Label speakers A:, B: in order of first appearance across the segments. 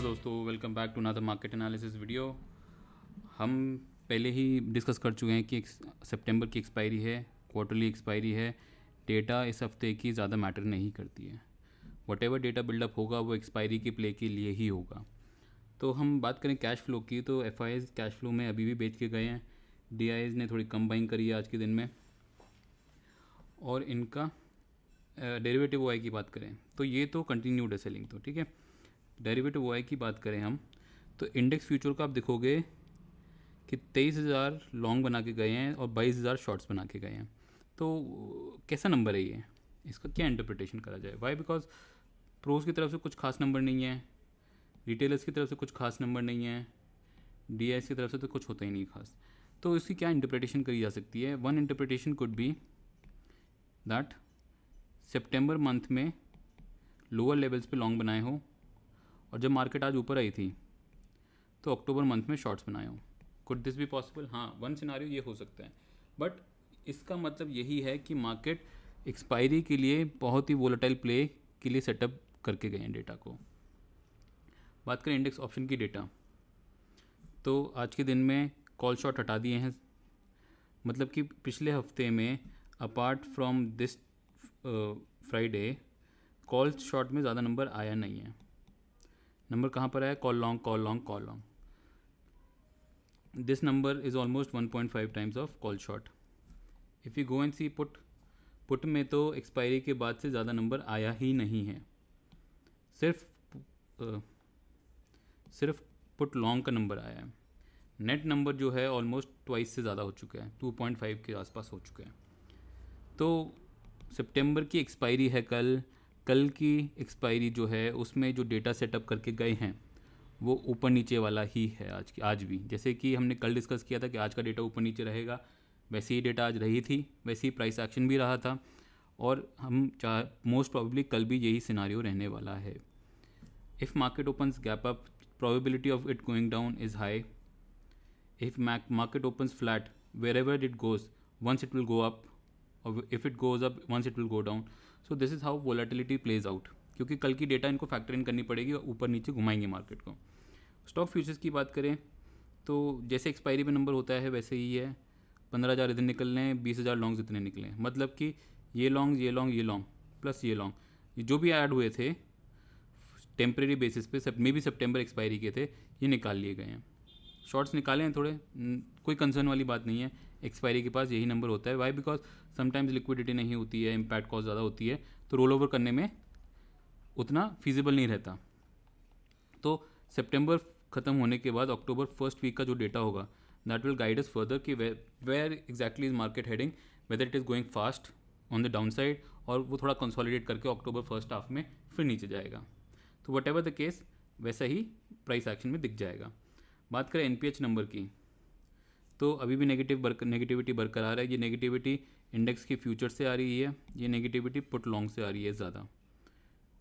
A: hello दोस्तों welcome back to another market analysis video हम पहले ही डिस्कस कर चुके हैं कि सितंबर की एक्सपायरी है क्वार्टरली एक्सपायरी है डेटा इस हफ्ते की ज़्यादा मैटर नहीं करती है वट एवर डेटा बिल्डअप होगा वो एक्सपायरी के प्ले के लिए ही होगा तो हम बात करें कैश फ्लो की तो एफ कैश फ्लो में अभी भी बेच के गए हैं डी ने थोड़ी कम बाइंग करी है आज के दिन में और इनका डेरिवेटिव वाई की बात करें तो ये तो कंटिन्यूड है सेलिंग तो ठीक है डेरिवेटिव वाई की बात करें हम तो इंडेक्स फ्यूचर का आप देखोगे कि तेईस हज़ार लॉन्ग बना के गए हैं और बाईस हज़ार शॉर्ट्स बना के गए हैं तो कैसा नंबर है ये इसका क्या इंटरप्रिटेशन करा जाए वाई बिकॉज प्रोज की तरफ से कुछ खास नंबर नहीं है रिटेलर्स की तरफ से कुछ खास नंबर नहीं है डी की तरफ से तो कुछ होता ही नहीं खास तो इसकी क्या इंटरप्रिटेशन करी जा सकती है one interpretation could be that September month में लोअर लेवल्स पे लॉन्ग बनाए हो और जब मार्केट आज ऊपर आई थी तो अक्टूबर मंथ में शॉर्ट्स बनाया हूँ कुड दिस भी पॉसिबल हाँ वन सिनारी ये हो सकता है बट इसका मतलब यही है कि मार्केट एक्सपायरी के लिए बहुत ही वोलाटाइल प्ले के लिए सेटअप करके गए हैं डेटा को बात करें इंडेक्स ऑप्शन की डेटा तो आज के दिन में कॉल शॉट हटा दिए हैं मतलब कि पिछले हफ्ते में apart from this Friday call short में ज़्यादा नंबर आया नहीं है नंबर कहाँ पर आया call long call long call long this number is almost 1.5 times of call short if you go and see put put में तो एक्सपायरी के बाद से ज़्यादा नंबर आया ही नहीं है सिर्फ uh, सिर्फ पुट लॉन्ग का नंबर आया है नेट नंबर जो है ऑलमोस्ट ट्वाइस से ज़्यादा हो चुका है 2.5 के आसपास हो चुका है तो सितंबर की एक्सपायरी है कल कल की एक्सपायरी जो है उसमें जो डेटा सेटअप करके गए हैं वो ऊपर नीचे वाला ही है आज की आज भी जैसे कि हमने कल डिस्कस किया था कि आज का डेटा ऊपर नीचे रहेगा वैसे ही डेटा आज रही थी वैसे ही प्राइस एक्शन भी रहा था और हम चाह मोस्ट प्रॉबली कल भी यही सिनारियो रहने वाला है if market opens gap up of it going down is high if market opens flat wherever it goes once it will go up और if it goes up once it will go down so this is how volatility plays out क्योंकि कल की data इनको factor in करनी पड़ेगी और ऊपर नीचे घुमाएंगे मार्केट को स्टॉक फ्यूचर्स की बात करें तो जैसे एक्सपायरी पे नंबर होता है वैसे ही है पंद्रह हज़ार इधर निकलने हैं बीस हज़ार लॉन्ग्स इतने निकले हैं मतलब कि ये लॉन्ग ये लॉन्ग ये लॉन्ग प्लस ये लॉन्ग जो भी ऐड हुए थे टेम्प्रेरी बेसिस पे मे बी सेप्टेम्बर एक्सपायरी के थे ये निकाल लिए गए हैं शॉर्ट्स निकाले हैं थोड़े कोई कंसर्न वाली बात नहीं है एक्सपायरी के पास यही नंबर होता है वाई बिकॉज समटाइम्स लिक्विडिटी नहीं होती है इम्पैक्ट कॉस्ट ज़्यादा होती है तो रोल ओवर करने में उतना फिजिबल नहीं रहता तो सेप्टेम्बर ख़त्म होने के बाद अक्टूबर फर्स्ट वीक का जो डेटा होगा that will guide us further कि where exactly is market heading whether it is going fast on the down side और वो थोड़ा कंसोलिडेट करके अक्टूबर फर्स्ट हाफ में फिर नीचे जाएगा तो वट एवर द केस वैसा ही प्राइस एक्शन में दिख जाएगा बात करें एन नंबर की तो अभी भी नेगेटिव बर, नेगेटिविटी बरकरार है ये नेगेटिविटी इंडेक्स की फ्यूचर से आ रही है ये नेगेटिविटी पुट लॉन्ग से आ रही है ज़्यादा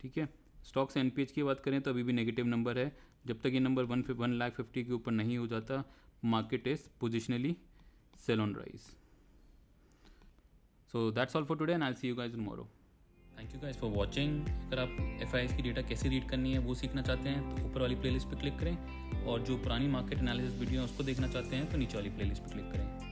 A: ठीक है स्टॉक्स एन की बात करें तो अभी भी नेगेटिव नंबर है जब तक ये number one one lakh fifty के ऊपर नहीं हो जाता market is positionally sell on rise so that's all for today and I see you guys tomorrow thank you guys for watching अगर आप एफ की डेटा कैसे रीड करनी है वो सीखना चाहते हैं तो ऊपर वाली प्लेलिस्ट पे क्लिक करें और जो पुरानी मार्केट एनालिसिस वीडियो है उसको देखना चाहते हैं तो नीचे वाली प्लेलिस्ट पे क्लिक करें